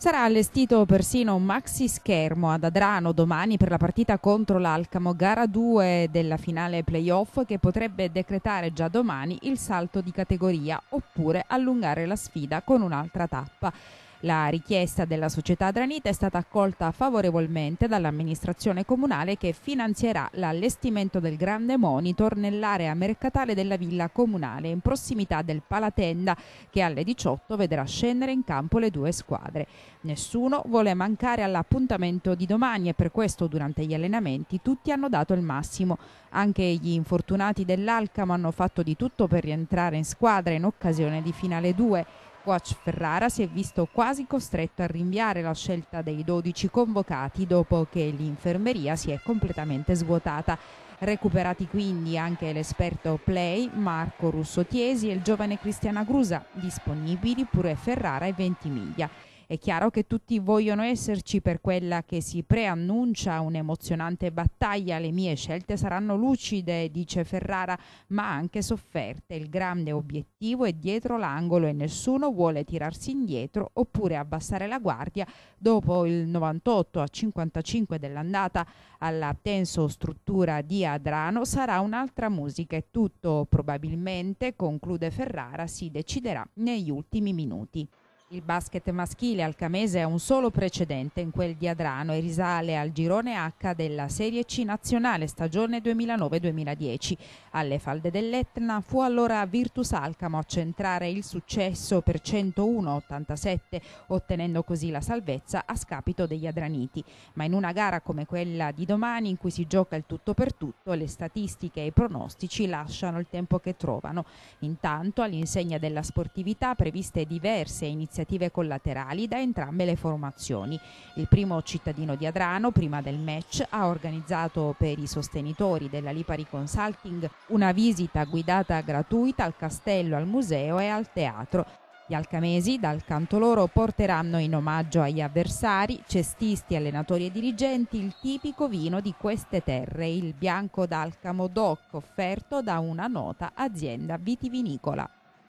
Sarà allestito persino un maxi schermo ad Adrano domani per la partita contro l'Alcamo, gara 2 della finale playoff che potrebbe decretare già domani il salto di categoria oppure allungare la sfida con un'altra tappa. La richiesta della società Adranita è stata accolta favorevolmente dall'amministrazione comunale che finanzierà l'allestimento del grande monitor nell'area mercatale della villa comunale in prossimità del Palatenda che alle 18 vedrà scendere in campo le due squadre. Nessuno vuole mancare all'appuntamento di domani e per questo durante gli allenamenti tutti hanno dato il massimo. Anche gli infortunati dell'Alcamo hanno fatto di tutto per rientrare in squadra in occasione di finale 2. Watch Ferrara si è visto quasi costretto a rinviare la scelta dei 12 convocati dopo che l'infermeria si è completamente svuotata. Recuperati quindi anche l'esperto Play, Marco Russo Tiesi e il giovane Cristiana Grusa, disponibili pure Ferrara e Ventimiglia. È chiaro che tutti vogliono esserci per quella che si preannuncia un'emozionante battaglia. Le mie scelte saranno lucide, dice Ferrara, ma anche sofferte. Il grande obiettivo è dietro l'angolo e nessuno vuole tirarsi indietro oppure abbassare la guardia dopo il 98 a 55 dell'andata alla tenso struttura di Adrano sarà un'altra musica e tutto probabilmente, conclude Ferrara, si deciderà negli ultimi minuti. Il basket maschile alcamese ha un solo precedente in quel di Adrano e risale al girone H della Serie C nazionale stagione 2009-2010. Alle falde dell'Etna fu allora Virtus Alcamo a centrare il successo per 101-87, ottenendo così la salvezza a scapito degli Adraniti. Ma in una gara come quella di domani, in cui si gioca il tutto per tutto, le statistiche e i pronostici lasciano il tempo che trovano. Intanto, all'insegna della sportività, previste diverse iniziative iniziative collaterali da entrambe le formazioni. Il primo cittadino di Adrano, prima del match, ha organizzato per i sostenitori della Lipari Consulting una visita guidata gratuita al castello, al museo e al teatro. Gli alcamesi dal canto loro porteranno in omaggio agli avversari, cestisti, allenatori e dirigenti il tipico vino di queste terre, il bianco d'Alcamo DOC, offerto da una nota azienda vitivinicola.